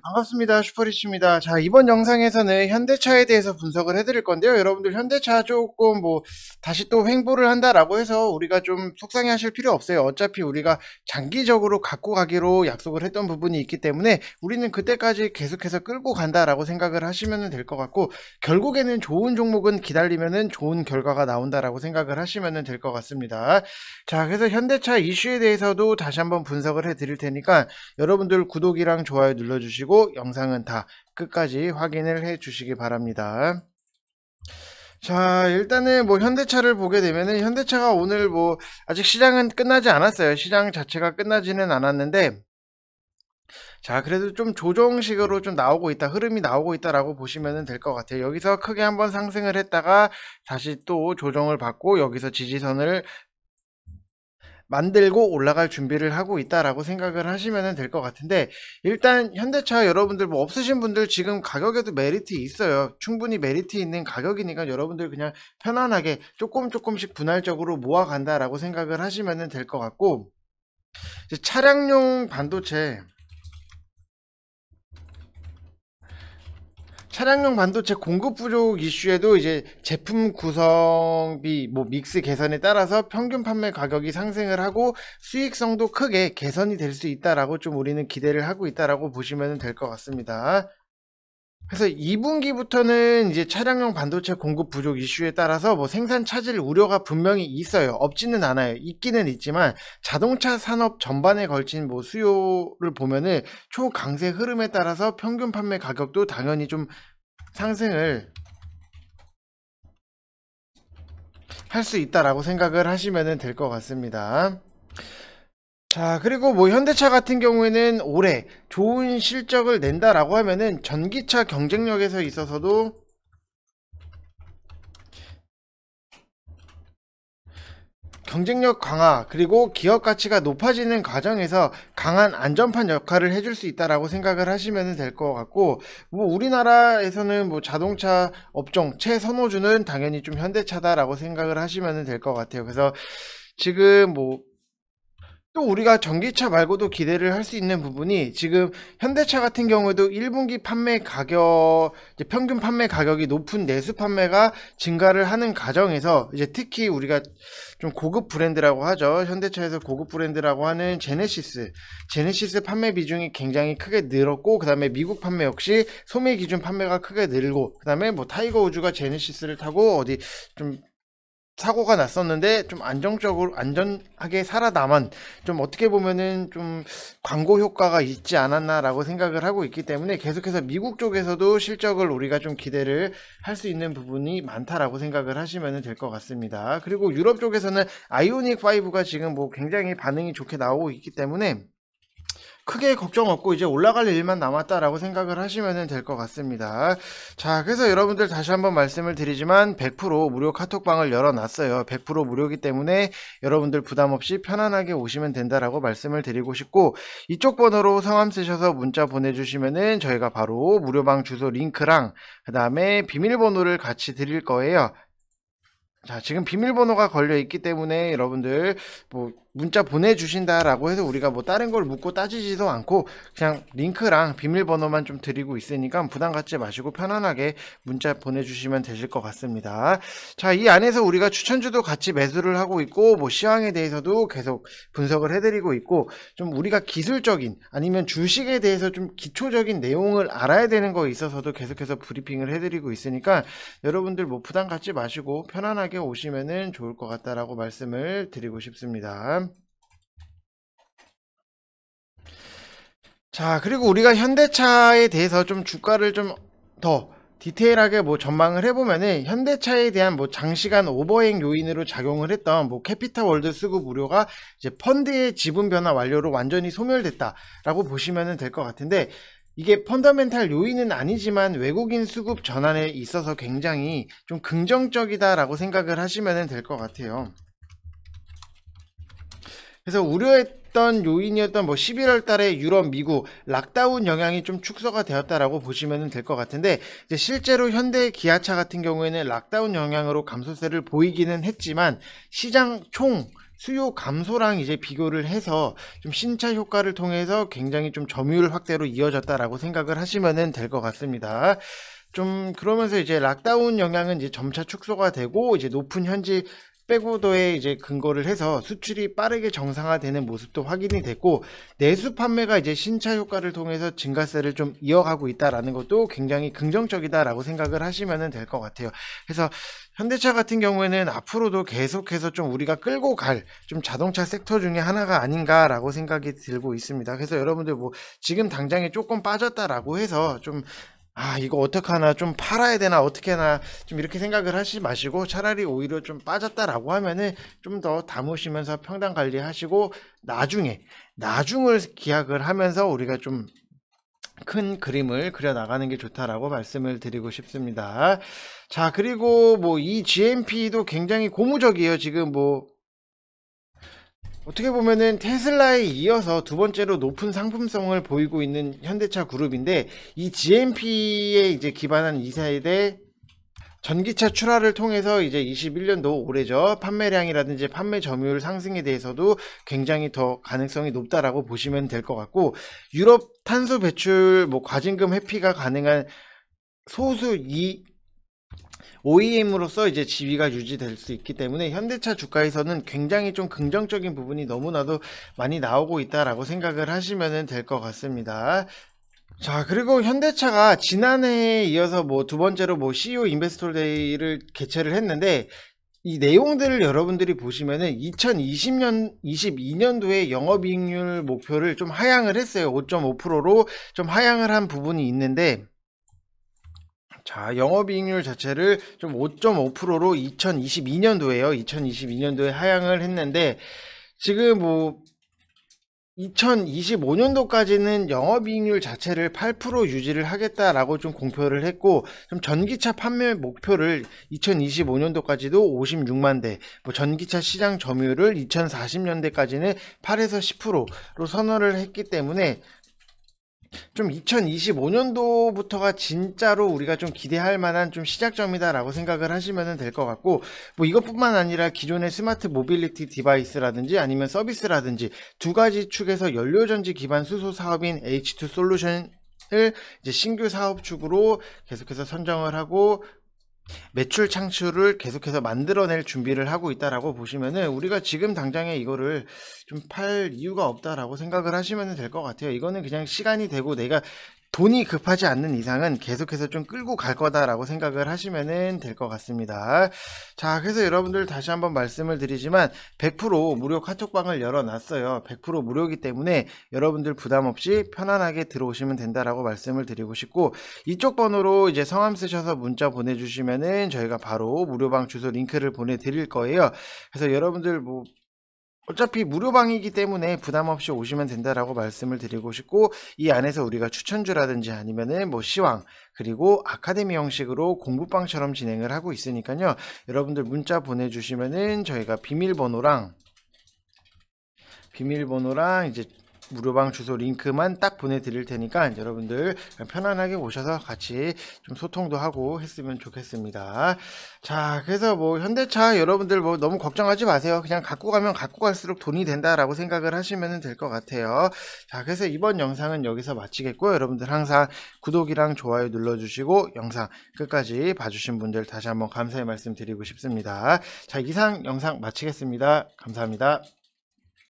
반갑습니다. 슈퍼리치입니다. 자, 이번 영상에서는 현대차에 대해서 분석을 해드릴 건데요. 여러분들 현대차 조금 뭐 다시 또 횡보를 한다라고 해서 우리가 좀 속상해 하실 필요 없어요. 어차피 우리가 장기적으로 갖고 가기로 약속을 했던 부분이 있기 때문에 우리는 그때까지 계속해서 끌고 간다라고 생각을 하시면 될 것 같고 결국에는 좋은 종목은 기다리면은 좋은 결과가 나온다라고 생각을 하시면 될 것 같습니다. 자, 그래서 현대차 이슈에 대해서도 다시 한번 분석을 해드릴 테니까 여러분들 구독이랑 좋아요 눌러주시고 보시고 영상은 다 끝까지 확인을 해 주시기 바랍니다. 자 일단은 뭐 현대차를 보게 되면은 현대차가 오늘 뭐 아직 시장은 끝나지 않았어요. 시장 자체가 끝나지는 않았는데 자 그래도 좀 조정식으로 좀 나오고 있다 흐름이 나오고 있다라고 보시면 될 것 같아요 여기서 크게 한번 상승을 했다가 다시 또 조정을 받고 여기서 지지선을 만들고 올라갈 준비를 하고 있다라고 생각을 하시면 될 것 같은데 일단 현대차 여러분들 뭐 없으신 분들 지금 가격에도 메리트 있어요. 충분히 메리트 있는 가격이니까 여러분들 그냥 편안하게 조금 조금씩 분할적으로 모아간다라고 생각을 하시면 될 것 같고 차량용 반도체 차량용 반도체 공급 부족 이슈에도 이제 제품 구성비 뭐 믹스 개선에 따라서 평균 판매 가격이 상승을 하고 수익성도 크게 개선이 될 수 있다라고 좀 우리는 기대를 하고 있다라고 보시면 될 것 같습니다. 그래서 2분기부터는 이제 차량용 반도체 공급 부족 이슈에 따라서 뭐 생산 차질 우려가 분명히 있어요. 없지는 않아요. 있기는 있지만 자동차 산업 전반에 걸친 뭐 수요를 보면은 초강세 흐름에 따라서 평균 판매 가격도 당연히 좀 상승을 할 수 있다라고 생각을 하시면 될 것 같습니다. 자, 그리고 뭐 현대차 같은 경우에는 올해 좋은 실적을 낸다라고 하면은 전기차 경쟁력에서 있어서도 경쟁력 강화 그리고 기업 가치가 높아지는 과정에서 강한 안전판 역할을 해줄 수 있다라고 생각을 하시면 될 것 같고 뭐 우리나라에서는 뭐 자동차 업종 최선호주는 당연히 좀 현대차다라고 생각을 하시면 될 것 같아요. 그래서 지금 뭐또 우리가 전기차 말고도 기대를 할 수 있는 부분이 지금 현대차 같은 경우에도 1분기 판매 가격 평균 판매 가격이 높은 내수 판매가 증가를 하는 과정에서 이제 특히 우리가 좀 고급 브랜드라고 하죠 현대차에서 고급 브랜드라고 하는 제네시스 제네시스 판매 비중이 굉장히 크게 늘었고 그 다음에 미국 판매 역시 소매 기준 판매가 크게 늘고 그 다음에 뭐 타이거 우주가 제네시스를 타고 어디 좀 사고가 났었는데 좀 안정적으로 안전하게 살아남은 좀 어떻게 보면은 좀 광고 효과가 있지 않았나라고 생각을 하고 있기 때문에 계속해서 미국 쪽에서도 실적을 우리가 좀 기대를 할 수 있는 부분이 많다라고 생각을 하시면 될 것 같습니다. 그리고 유럽 쪽에서는 아이오닉 5가 지금 뭐 굉장히 반응이 좋게 나오고 있기 때문에 크게 걱정 없고 이제 올라갈 일만 남았다라고 생각을 하시면 될 것 같습니다. 자, 그래서 여러분들 다시 한번 말씀을 드리지만 100% 무료 카톡방을 열어놨어요. 100% 무료이기 때문에 여러분들 부담 없이 편안하게 오시면 된다라고 말씀을 드리고 싶고 이쪽 번호로 성함 쓰셔서 문자 보내주시면은 저희가 바로 무료방 주소 링크랑 그 다음에 비밀번호를 같이 드릴 거예요. 자, 지금 비밀번호가 걸려 있기 때문에 여러분들 뭐 문자 보내주신다라고 해서 우리가 뭐 다른 걸 묻고 따지지도 않고 그냥 링크랑 비밀번호만 좀 드리고 있으니까 부담 갖지 마시고 편안하게 문자 보내주시면 되실 것 같습니다. 자, 이 안에서 우리가 추천주도 같이 매수를 하고 있고 뭐 시황에 대해서도 계속 분석을 해드리고 있고 좀 우리가 기술적인 아니면 주식에 대해서 좀 기초적인 내용을 알아야 되는 거 있어서도 계속해서 브리핑을 해드리고 있으니까 여러분들 뭐 부담 갖지 마시고 편안하게 오시면 좋을 것 같다라고 말씀을 드리고 싶습니다. 자, 그리고 우리가 현대차에 대해서 좀 주가를 좀 더 디테일하게 뭐 전망을 해보면은 현대차에 대한 뭐 장시간 오버행 요인으로 작용을 했던 뭐 캐피탈 월드 수급 우려가 이제 펀드의 지분 변화 완료로 완전히 소멸됐다라고 보시면 될 것 같은데 이게 펀더멘탈 요인은 아니지만 외국인 수급 전환에 있어서 굉장히 좀 긍정적이다라고 생각을 하시면 될 것 같아요. 그래서 우려했던 요인이었던 뭐 11월 달에 유럽, 미국 락다운 영향이 좀 축소가 되었다라고 보시면 될 것 같은데 이제 실제로 현대 기아차 같은 경우에는 락다운 영향으로 감소세를 보이기는 했지만 시장 총 수요 감소랑 이제 비교를 해서 좀 신차 효과를 통해서 굉장히 좀 점유율 확대로 이어졌다라고 생각을 하시면 될 것 같습니다. 좀 그러면서 이제 락다운 영향은 이제 점차 축소가 되고 이제 높은 현지 스펙오더에 이제 근거를 해서 수출이 빠르게 정상화되는 모습도 확인이 됐고 내수 판매가 이제 신차 효과를 통해서 증가세를 좀 이어가고 있다라는 것도 굉장히 긍정적이다라고 생각을 하시면 될 것 같아요. 그래서 현대차 같은 경우에는 앞으로도 계속해서 좀 우리가 끌고 갈 좀 자동차 섹터 중에 하나가 아닌가라고 생각이 들고 있습니다. 그래서 여러분들 뭐 지금 당장에 조금 빠졌다라고 해서 좀아 이거 어떡하나 좀 팔아야 되나 어떻게 하나 좀 이렇게 생각을 하지 마시고 차라리 오히려 좀 빠졌다라고 하면은 좀 더 담으시면서 평당 관리하시고 나중에 나중을 기약을 하면서 우리가 좀 큰 그림을 그려 나가는 게 좋다라고 말씀을 드리고 싶습니다. 자 그리고 뭐 이 GMP도 굉장히 고무적이에요. 지금 뭐 어떻게 보면은 테슬라에 이어서 두 번째로 높은 상품성을 보이고 있는 현대차 그룹인데 이 GMP에 이제 기반한 2세대 전기차 출하를 통해서 이제 21년도 올해죠 판매량이라든지 판매 점유율 상승에 대해서도 굉장히 더 가능성이 높다라고 보시면 될 것 같고 유럽 탄소 배출 뭐 과징금 회피가 가능한 소수 이 OEM으로서 이제 지위가 유지될 수 있기 때문에 현대차 주가에서는 굉장히 좀 긍정적인 부분이 너무나도 많이 나오고 있다라고 생각을 하시면 될 것 같습니다. 자, 그리고 현대차가 지난해에 이어서 뭐 두 번째로 뭐 CEO 인베스톨 데이를 개최를 했는데 이 내용들을 여러분들이 보시면은 2020년 22년도에 영업이익률 목표를 좀 하향을 했어요. 5.5%로 좀 하향을 한 부분이 있는데 자, 영업이익률 자체를 좀 5.5%로 2022년도에요. 2022년도에 하향을 했는데 지금 뭐 2025년도까지는 영업이익률 자체를 8% 유지를 하겠다라고 좀 공표를 했고 좀 전기차 판매 목표를 2025년도까지도 56만 대, 뭐 전기차 시장 점유율을 2040년대까지는 8에서 10%로 선언을 했기 때문에 좀 2025년도부터가 진짜로 우리가 좀 기대할 만한 좀 시작점이다라고 생각을 하시면 될 것 같고 뭐 이것뿐만 아니라 기존의 스마트 모빌리티 디바이스라든지 아니면 서비스라든지 두 가지 축에서 연료전지 기반 수소 사업인 H2 솔루션 을 신규 사업축으로 계속해서 선정을 하고 매출 창출을 계속해서 만들어낼 준비를 하고 있다라고 보시면은 우리가 지금 당장에 이거를 좀 팔 이유가 없다라고 생각을 하시면 될 것 같아요. 이거는 그냥 시간이 되고 내가 돈이 급하지 않는 이상은 계속해서 좀 끌고 갈 거다라고 생각을 하시면 될 것 같습니다. 자, 그래서 여러분들 다시 한번 말씀을 드리지만 100% 무료 카톡방을 열어놨어요. 100% 무료이기 때문에 여러분들 부담 없이 편안하게 들어오시면 된다라고 말씀을 드리고 싶고 이쪽 번호로 이제 성함 쓰셔서 문자 보내주시면은 저희가 바로 무료방 주소 링크를 보내드릴 거예요. 그래서 여러분들 뭐 어차피 무료방이기 때문에 부담 없이 오시면 된다라고 말씀을 드리고 싶고 이 안에서 우리가 추천주라든지 아니면은 뭐 시황 그리고 아카데미 형식으로 공부방처럼 진행을 하고 있으니까요 여러분들 문자 보내주시면은 저희가 비밀번호랑 비밀번호랑 이제 무료방 주소 링크만 딱 보내드릴 테니까 여러분들 편안하게 오셔서 같이 좀 소통도 하고 했으면 좋겠습니다. 자, 그래서 뭐 현대차 여러분들 뭐 너무 걱정하지 마세요. 그냥 갖고 가면 갖고 갈수록 돈이 된다라고 생각을 하시면 될 것 같아요. 자, 그래서 이번 영상은 여기서 마치겠고 여러분들 항상 구독이랑 좋아요 눌러주시고 영상 끝까지 봐주신 분들 다시 한번 감사의 말씀 드리고 싶습니다. 자, 이상 영상 마치겠습니다. 감사합니다.